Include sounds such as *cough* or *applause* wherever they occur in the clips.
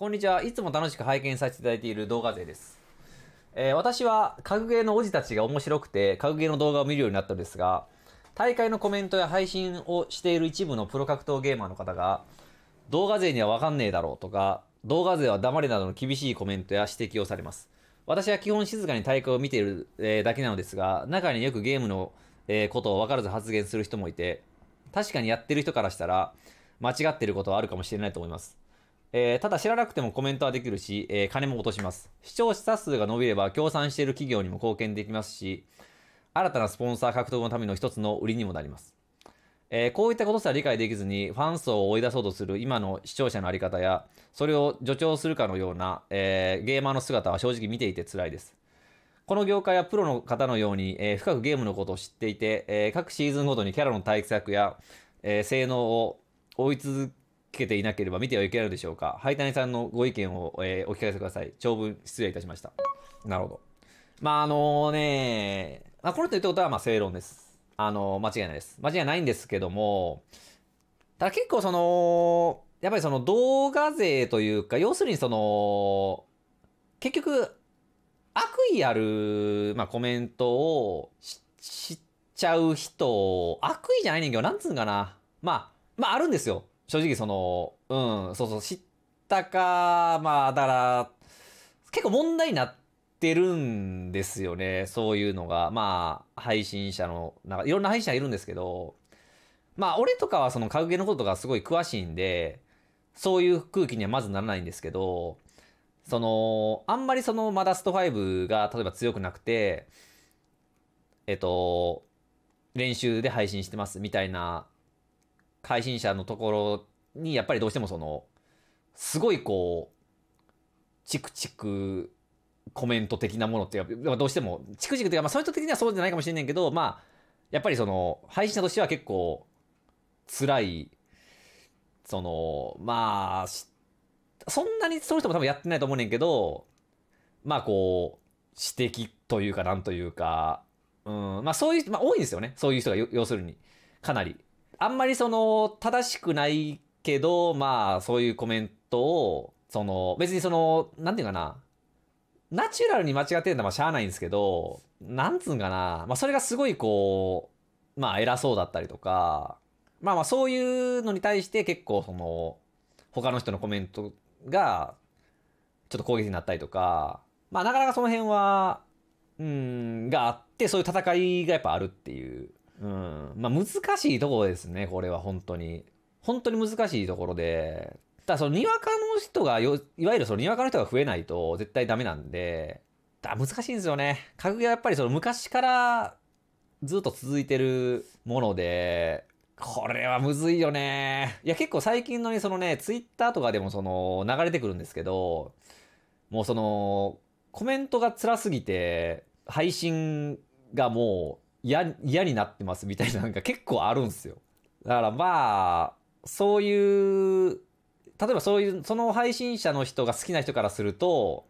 こんにちは。いつも楽しく拝見させていただいている動画勢です。えー、私は、格ゲーのおじたちが面白くて、格ゲーの動画を見るようになったのですが、大会のコメントや配信をしている一部のプロ格闘ゲーマーの方が、動画勢にはわかんねえだろうとか、動画勢は黙れなどの厳しいコメントや指摘をされます。私は基本静かに大会を見ている、えだけなのですが、中によくゲームの、えことをわからず発言する人もいて、確かにやってる人からしたら、間違ってることはあるかもしれないと思います。えー、ただ知らなくてもコメントはできるし、えー、金も落とします。視聴者数が伸びれば、協賛している企業にも貢献できますし、新たなスポンサー獲得のための一つの売りにもなります。えー、こういったことすら理解できずに、ファン層を追い出そうとする今の視聴者のあり方や、それを助長するかのような、えー、ゲーマーの姿は正直見ていて辛いです。この業界はプロの方のように、えー、深くゲームのことを知っていて、え各シーズンごとにキャラの対策や、え性能を追い続けていなければ見てはいけないのでしょうか灰谷さんのご意見を、えー、お聞かせください。長文失礼いたしました。なるほど。まあ、あのね、まあ、これと言ったことは、まあ、正論です。あのー、間違いないです。間違いないんですけども、ただ結構その、やっぱりその動画税というか、要するにその、結局、悪意ある、まあ、コメントをししちゃう人、悪意じゃない人形、なんつうんかな。まあ、まああるんですよ。正直その、うん、そうそう、知ったか、まあ、だから、結構問題になってるんですよね。そういうのが。まあ、配信者の、なんか、いろんな配信者いるんですけど、まあ、俺とかはその、格ゲのこととかすごい詳しいんで、そういう空気にはまずならないんですけど、その、あんまりその、まだスト5が、例えば強くなくて、えっと、練習で配信してますみたいな配信者のところに、やっぱりどうしてもその、すごいこう、チクチクコメント的なものって、どうしても、チクチクというか、まあ、そう人的にはそうじゃないかもしれないけど、まあ、やっぱりその、配信者としては結構、辛い、その、まあ、そんなにその人も多分やってないと思うねんけど、まあこう、指摘というか、なんというか、うん、まあそういう、まあ多いんですよね。そういう人が要するに、かなり。あんまりその、正しくないけど、まあ、そういうコメントを、その、別にその、なんていうかな、ナチュラルに間違ってるのはしゃあないんですけど、なんつうんかな、まあ、それがすごいこう、まあ、偉そうだったりとか、まあまあ、そういうのに対して結構、その、他の人のコメントが、ちょっと攻撃になったりとか、まあ、なかなかその辺は、うん、があって、そういう戦いがやっぱあるっていううん。まあ難しいところですね、これは本当に。本当に難しいところで。ただそのにわかの人がよ、いわゆるそのにわかの人が増えないと絶対ダメなんで、だ難しいんですよね。格がやっぱりその昔からずっと続いてるもので、これはむずいよね。いや、結構最近のね、そのね、ツイッターとかでもその、流れてくるんですけど、もうその、コメントが辛すぎて、配信がもう、嫌になってますみたいななんか結構あるんですよ。だからまあ、そういう、例えばそういう、その配信者の人が好きな人からすると、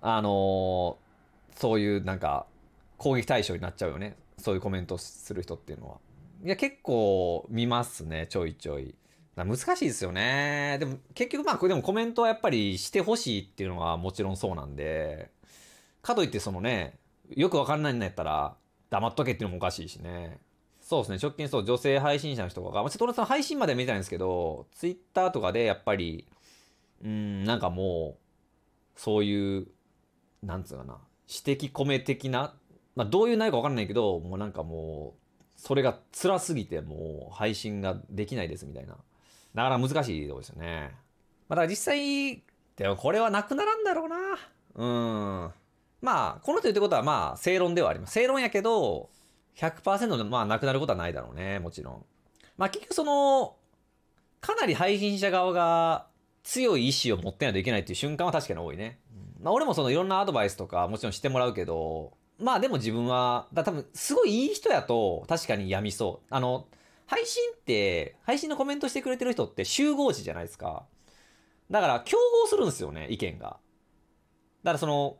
あのー、そういうなんか攻撃対象になっちゃうよね。そういうコメントする人っていうのは。いや、結構見ますね、ちょいちょい。難しいですよね。でも結局まあ、これでもコメントはやっぱりしてほしいっていうのはもちろんそうなんで、かといってそのね、よくわかんないんだったら、黙っとけっていうのもおかしいしね。そうですね、直近そう、女性配信者の人とか、まちょっと俺その配信まで見てないんですけど、ツイッターとかでやっぱり、うん、なんかもう、そういう、なんつうかな、指摘米的な、まあどういう内容かわかんないけど、もうなんかもう、それが辛すぎてもう配信ができないですみたいな。だから難しいとこですよね。まあ、だから実際、でもこれはなくならんだろうな。うん。まあ、この人言ってことはまあ、正論ではあります。正論やけど、100%まあ、なくなることはないだろうね、もちろん。まあ、結局その、かなり配信者側が強い意志を持ってないといけないっていう瞬間は確かに多いね。まあ、俺もそのいろんなアドバイスとかもちろんしてもらうけど、まあでも自分は、だ多分すごいいい人やと確かにやみそう。あの、配信って、配信のコメントしてくれてる人って集合時じゃないですか。だから競合するんですよね、意見が。だからその、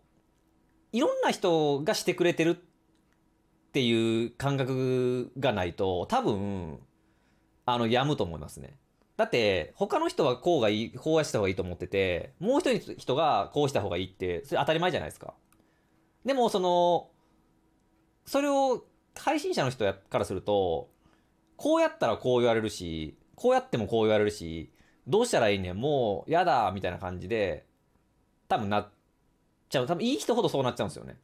いろんな人がしてくれてるっていう感覚がないと、多分、あの、やむと思いますね。だって、他の人はこうがいい、こうした方がいいと思ってて、もう一人の人がこうした方がいいって、それ当たり前じゃないですか。でも、その、それを配信者の人からすると、こうやったらこう言われるし、こうやってもこう言われるし、どうしたらいいねん、もう、やだ、みたいな感じで、多分なっちゃう。多分いい人ほどそうなっちゃうんですよね。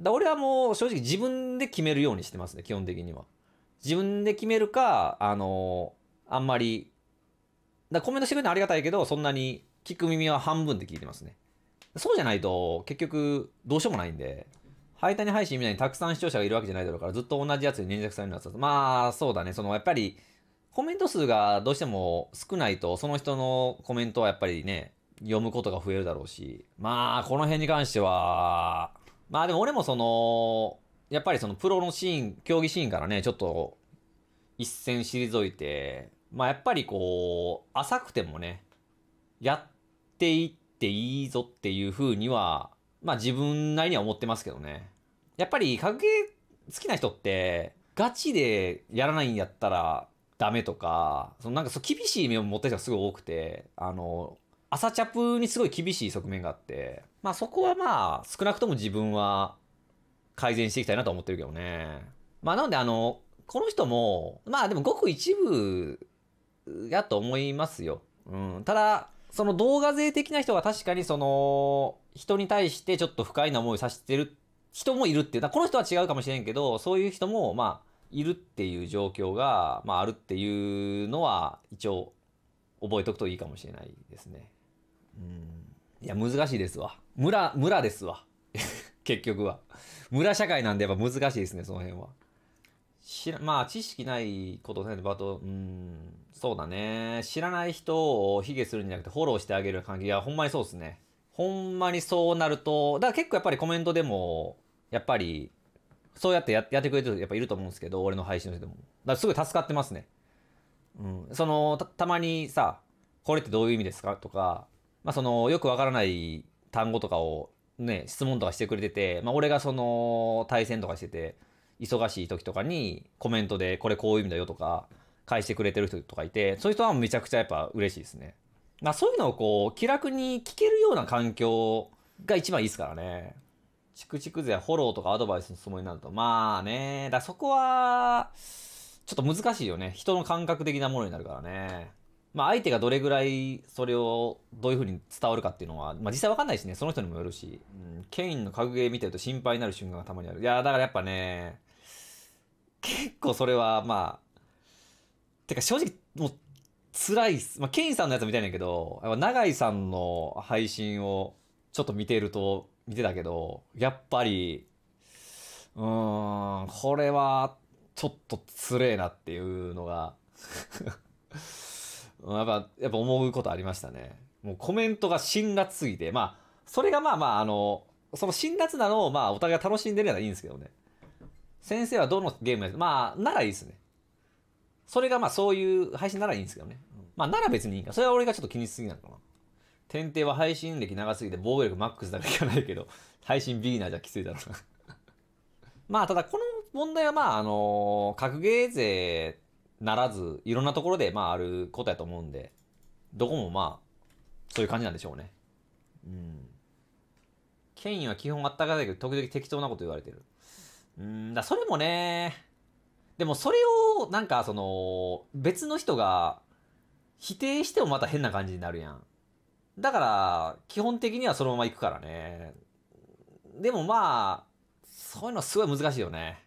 だ俺はもう正直自分で決めるようにしてますね、基本的には。自分で決めるか、あのー、あんまり、だコメントしてくれるのはありがたいけど、そんなに聞く耳は半分で聞いてますね。そうじゃないと、結局、どうしようもないんで、配ニ配信みたいにたくさん視聴者がいるわけじゃないだろうから、ずっと同じやつに粘着されるのは、まあ、そうだね、その、やっぱり、コメント数がどうしても少ないと、その人のコメントはやっぱりね、読むことが増えるだろうし、まあ、この辺に関しては、まあでも俺もその、やっぱりそのプロのシーン、競技シーンからね、ちょっと一線退いて、まあやっぱりこう、浅くてもね、やっていっていいぞっていう風には、まあ自分なりには思ってますけどね。やっぱり格ゲー好きな人って、ガチでやらないんやったらダメとか、そのなんかそう厳しい目を持ってる人がすごい多くて、あの、朝チャプにすごい厳しい側面があって、まあそこはまあ少なくとも自分は改善していきたいなと思ってるけどね。まあなのであの、この人も、まあでもごく一部やと思いますよ。うん。ただ、その動画税的な人は確かにその、人に対してちょっと不快な思いをさせてる人もいるっていう。この人は違うかもしれんけど、そういう人もまあ、いるっていう状況が、まああるっていうのは一応覚えておくといいかもしれないですね。うんいや難しいですわ村村ですわ *laughs* 結局は村社会なんでやっぱ難しいですねその辺は知らまあ知識ないことないのあとうんそうだね知らない人を卑下するんじゃなくてフォローしてあげる関係がほんまにそうですねほんまにそうなるとだから結構やっぱりコメントでもやっぱりそうやってやってくれてるやっぱいると思うんですけど俺の配信の人でもだからすごい助かってますねうんそのたまにさこれってどういう意味ですかとかまあ、その、よくわからない単語とかをね、質問とかしてくれてて、まあ、俺がその、対戦とかしてて、忙しい時とかにコメントで、これこういう意味だよとか、返してくれてる人とかいて、そういう人はめちゃくちゃやっぱ嬉しいですね。まあ、そういうのをこう、気楽に聞けるような環境が一番いいですからね。チクチク勢はフォローとかアドバイスのつもりになると、まあね、だそこは、ちょっと難しいよね。人の感覚的なものになるからね。まあ、相手がどれぐらいそれをどういうふうに伝わるかっていうのは、まあ、実際わかんないしね、その人にもよるし、うん、ケインの格ゲー見てると心配になる瞬間がたまにある。いやだからやっぱね、結構それは、まあ、てか正直、もう、辛いっす。まあ、ケインさんのやつみたいなんやけど、やっぱ永井さんの配信をちょっと見てると、見てたけど、やっぱり、うーん、これは、ちょっとつれえなっていうのがやっぱ、やっぱ思うことありましたね。もうコメントが辛辣すぎて、まあ、それがまあまあ、あの、その辛辣なのをまあ、お互い楽しんでるならいいんですけどね。先生はどのゲームやまあ、ならいいですね。それがまあ、そういう配信ならいいんですけどね。まあ、なら別にいいか。それは俺がちょっと気にしすぎなのかな。天帝は配信歴長すぎて防御力マックスだけじいかないけど、配信ビギナーじゃきついだろうなまあ、ただこの問題はまあ、あのー、格ゲー勢ならず、いろんなところで、まあ、あることやと思うんで、どこもまあ、そういう感じなんでしょうね。うん。権威は基本あったかいけど、時々適当なこと言われてる。うん、だそれもね、でもそれを、なんかその、別の人が否定してもまた変な感じになるやん。だから、基本的にはそのまま行くからね。でもまあ、そういうのはすごい難しいよね。